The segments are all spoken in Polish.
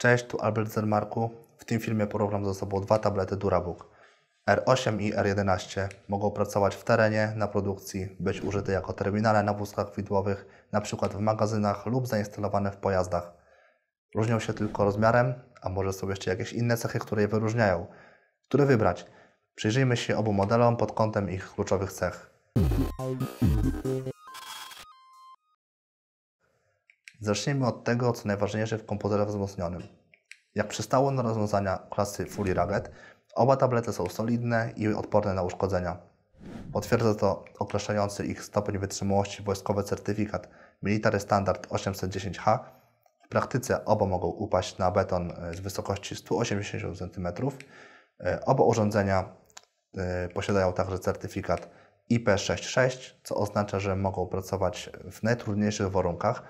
Cześć, tu Albert Zermarku. W tym filmie porównam ze sobą dwa tablety DuraBook. R8 i R11 mogą pracować w terenie, na produkcji, być użyte jako terminale na wózkach widłowych, na przykład w magazynach lub zainstalowane w pojazdach. Różnią się tylko rozmiarem, a może są jeszcze jakieś inne cechy, które je wyróżniają. Które wybrać? Przyjrzyjmy się obu modelom pod kątem ich kluczowych cech. Zacznijmy od tego, co najważniejsze w komputerze wzmocnionym. Jak przystało na rozwiązania klasy Fully Rugged, oba tablety są solidne i odporne na uszkodzenia. Potwierdza to określający ich stopień wytrzymałości wojskowy certyfikat Military Standard 810H. W praktyce oba mogą upaść na beton e, z wysokości 180 cm. E, oba urządzenia e, posiadają także certyfikat IP66, co oznacza, że mogą pracować w najtrudniejszych warunkach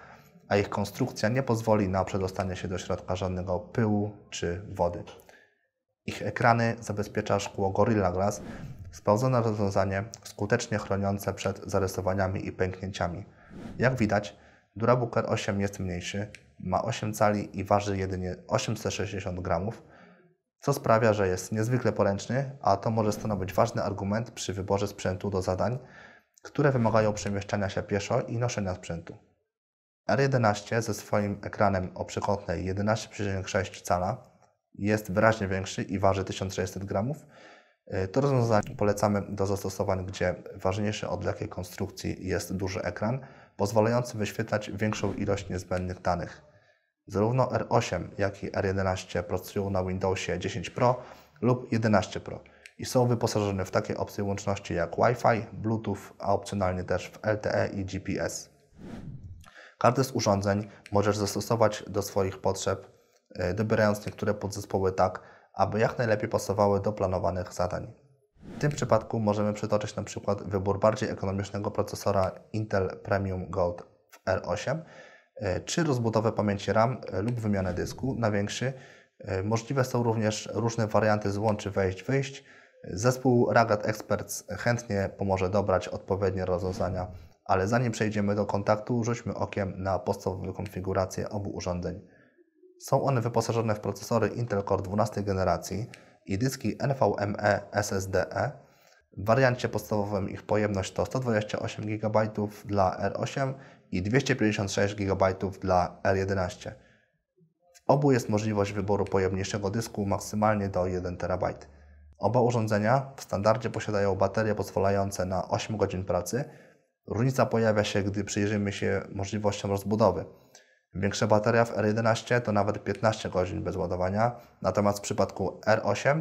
a ich konstrukcja nie pozwoli na przedostanie się do środka żadnego pyłu czy wody. Ich ekrany zabezpiecza szkło Gorilla Glass, sprawdzone rozwiązanie skutecznie chroniące przed zarysowaniami i pęknięciami. Jak widać, Durabooker 8 jest mniejszy, ma 8 cali i waży jedynie 860 gramów, co sprawia, że jest niezwykle poręczny, a to może stanowić ważny argument przy wyborze sprzętu do zadań, które wymagają przemieszczania się pieszo i noszenia sprzętu. R11 ze swoim ekranem o przekątnej 11,6 cala jest wyraźnie większy i waży 1600 gramów. E, to rozwiązanie polecamy do zastosowań, gdzie ważniejszy od lekkiej konstrukcji jest duży ekran, pozwalający wyświetlać większą ilość niezbędnych danych. Zarówno R8, jak i R11 pracują na Windowsie 10 Pro lub 11 Pro i są wyposażone w takie opcje łączności jak Wi-Fi, Bluetooth, a opcjonalnie też w LTE i GPS. Każde z urządzeń możesz zastosować do swoich potrzeb, e, dobierając niektóre podzespoły tak, aby jak najlepiej pasowały do planowanych zadań. W tym przypadku możemy przytoczyć na przykład wybór bardziej ekonomicznego procesora Intel Premium Gold w R8, e, czy rozbudowę pamięci RAM e, lub wymianę dysku na większy. Możliwe są również różne warianty złączy wejść-wyjść. Zespół Ragat Experts chętnie pomoże dobrać odpowiednie rozwiązania ale zanim przejdziemy do kontaktu, rzućmy okiem na podstawową konfigurację obu urządzeń. Są one wyposażone w procesory Intel Core 12 generacji i dyski NVMe SSDE. W wariancie podstawowym ich pojemność to 128 GB dla R8 i 256 GB dla R11. W obu jest możliwość wyboru pojemniejszego dysku maksymalnie do 1 TB. Oba urządzenia w standardzie posiadają baterie pozwalające na 8 godzin pracy, Różnica pojawia się, gdy przyjrzymy się możliwościom rozbudowy. Większa bateria w R11 to nawet 15 godzin bez ładowania, natomiast w przypadku R8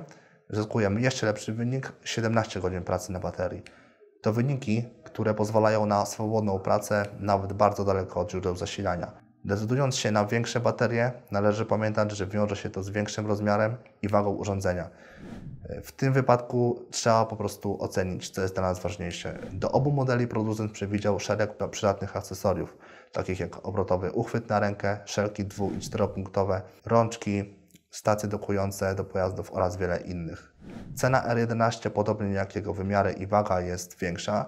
zyskujemy jeszcze lepszy wynik 17 godzin pracy na baterii. To wyniki, które pozwalają na swobodną pracę nawet bardzo daleko od źródeł zasilania. Decydując się na większe baterie, należy pamiętać, że wiąże się to z większym rozmiarem i wagą urządzenia. W tym wypadku trzeba po prostu ocenić, co jest dla nas ważniejsze. Do obu modeli producent przewidział szereg przydatnych akcesoriów, takich jak obrotowy uchwyt na rękę, szelki dwu- i czteropunktowe, rączki, stacje dokujące do pojazdów oraz wiele innych. Cena R11, podobnie jak jego wymiary i waga, jest większa.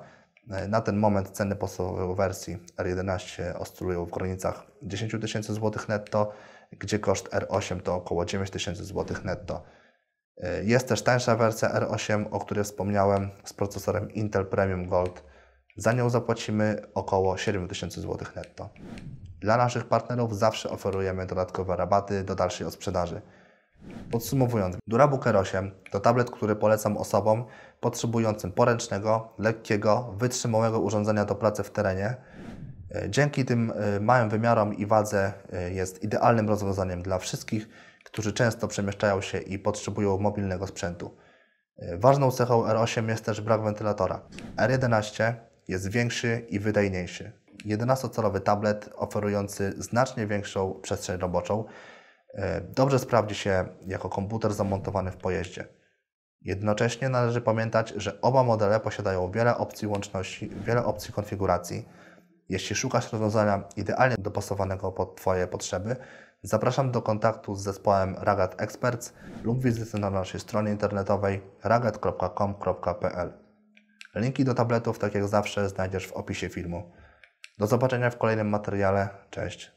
Na ten moment ceny podstawowej wersji R11 oscylują w granicach 10 tysięcy złotych netto, gdzie koszt R8 to około 9 tysięcy złotych netto. Jest też tańsza wersja R8, o której wspomniałem, z procesorem Intel Premium Gold. Za nią zapłacimy około 7000 zł netto. Dla naszych partnerów zawsze oferujemy dodatkowe rabaty do dalszej odsprzedaży. Podsumowując, DuraBook R8 to tablet, który polecam osobom potrzebującym poręcznego, lekkiego, wytrzymałego urządzenia do pracy w terenie. Dzięki tym y, małym wymiarom i wadze y, jest idealnym rozwiązaniem dla wszystkich którzy często przemieszczają się i potrzebują mobilnego sprzętu. E, ważną cechą R8 jest też brak wentylatora. R11 jest większy i wydajniejszy. 11-calowy tablet oferujący znacznie większą przestrzeń roboczą e, dobrze sprawdzi się jako komputer zamontowany w pojeździe. Jednocześnie należy pamiętać, że oba modele posiadają wiele opcji łączności, wiele opcji konfiguracji. Jeśli szukasz rozwiązania idealnie dopasowanego pod Twoje potrzeby, Zapraszam do kontaktu z zespołem Ragat Experts lub wizyty na naszej stronie internetowej ragat.com.pl. Linki do tabletów, tak jak zawsze, znajdziesz w opisie filmu. Do zobaczenia w kolejnym materiale. Cześć.